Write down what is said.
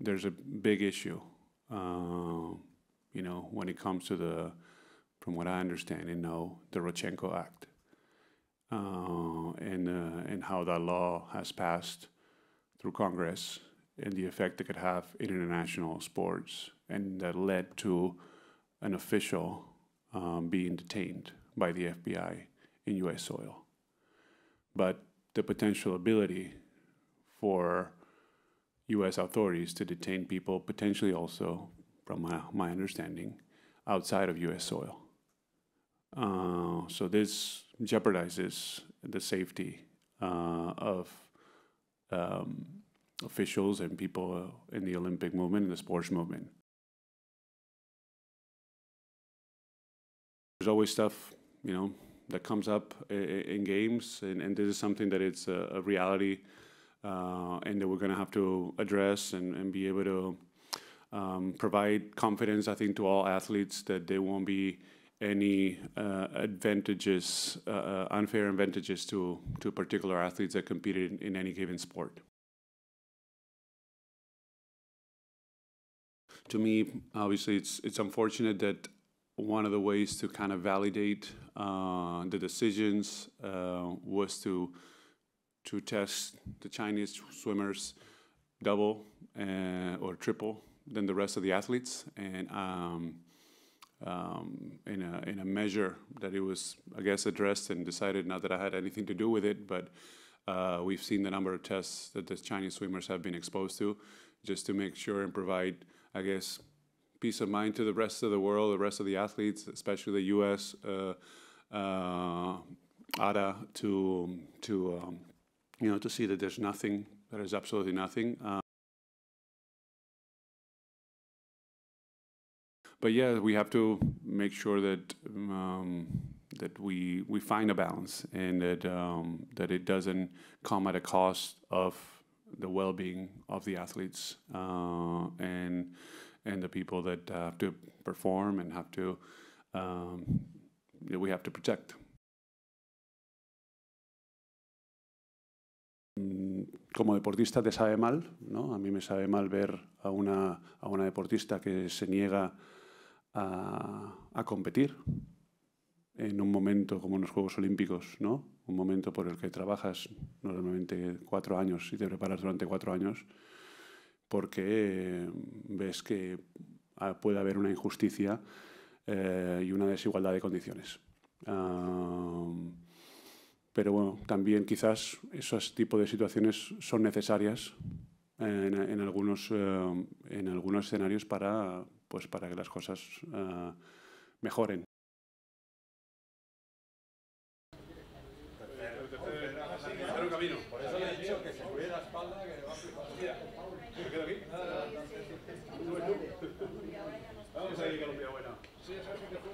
there's a big issue, uh, you know, when it comes to the, from what I understand and know, the Rochenko Act, uh, and uh, and how that law has passed through Congress and the effect it could have in international sports, and that led to an official um, being detained by the FBI in U.S. soil, but the potential ability for U.S. authorities to detain people, potentially also, from my, my understanding, outside of U.S. soil. Uh, so this jeopardizes the safety uh, of um, officials and people uh, in the Olympic movement and the sports movement. There's always stuff, you know, that comes up in, in games, and, and, this is something that it's a, a reality uh, and that we're going to have to address and, and be able to um, provide confidence, I think, to all athletes that there won't be any uh, advantages, uh, uh unfair advantages to, to particular athletes that competed in, in any given sport. To me, obviously, it's, it's unfortunate that one of the ways to kind of validate uh, the decisions uh, was to to test the Chinese swimmers double uh, or triple than the rest of the athletes, and um, um, in a in a measure that it was, I guess, addressed and decided. Not that I had anything to do with it, but uh, we've seen the number of tests that the Chinese swimmers have been exposed to, just to make sure and provide, I guess, peace of mind to the rest of the world, the rest of the athletes, especially the U.S. Uh, uh, ADA, to to um, you know, to see that there's nothing, there is absolutely nothing. Um, but yeah, we have to make sure that um, that we we find a balance and that um, that it doesn't come at a cost of the well-being of the athletes uh, and and the people that have to perform and have to um, we have to protect. Mm, como deportista te sabe mal, ¿no? A mí me sabe mal ver a una, a una deportista que se niega a, competir en un momento como en los Juegos Olímpicos, ¿no? Un momento por el que trabajas normalmente cuatro años y te preparas durante cuatro años, porque mm, ves que ah, puede haber una injusticia eh, y una desigualdad de condiciones. Ah, pero bueno, también quizás esos tipos de situaciones son necesarias eh, en, algunos, eh, en algunos escenarios para, pues, para que las cosas eh, mejoren. Vamos a ir